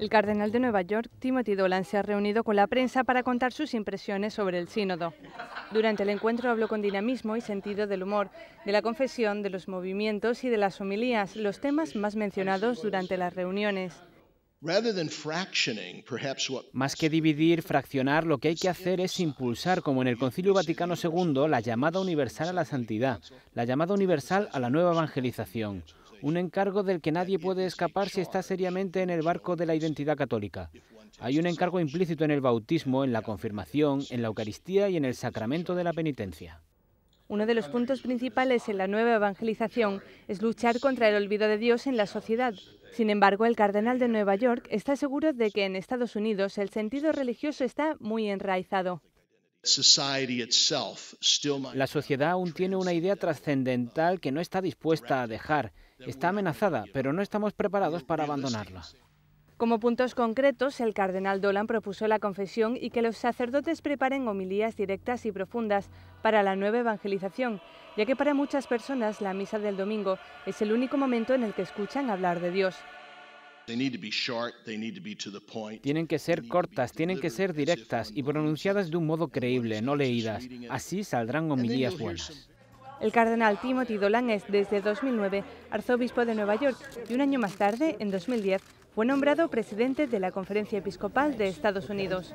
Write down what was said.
El cardenal de Nueva York, Timothy Dolan, se ha reunido con la prensa para contar sus impresiones sobre el sínodo. Durante el encuentro habló con dinamismo y sentido del humor, de la confesión, de los movimientos y de las homilías, los temas más mencionados durante las reuniones. Más que dividir, fraccionar, lo que hay que hacer es impulsar, como en el Concilio Vaticano II, la llamada universal a la santidad, la llamada universal a la nueva evangelización un encargo del que nadie puede escapar si está seriamente en el barco de la identidad católica. Hay un encargo implícito en el bautismo, en la confirmación, en la Eucaristía y en el sacramento de la penitencia. Uno de los puntos principales en la nueva evangelización es luchar contra el olvido de Dios en la sociedad. Sin embargo, el cardenal de Nueva York está seguro de que en Estados Unidos el sentido religioso está muy enraizado. La sociedad aún tiene una idea uh, trascendental que no está dispuesta a dejar. Está amenazada, pero no estamos preparados para abandonarla. Como puntos concretos, el cardenal Dolan propuso la confesión y que los sacerdotes preparen homilías directas y profundas para la nueva evangelización, ya que para muchas personas la misa del domingo es el único momento en el que escuchan hablar de Dios. Tienen que ser cortas, tienen que ser directas y pronunciadas de un modo creíble, no leídas. Así saldrán homilías buenas. El cardenal Timothy Dolan es, desde 2009, arzobispo de Nueva York y un año más tarde, en 2010, fue nombrado presidente de la Conferencia Episcopal de Estados Unidos.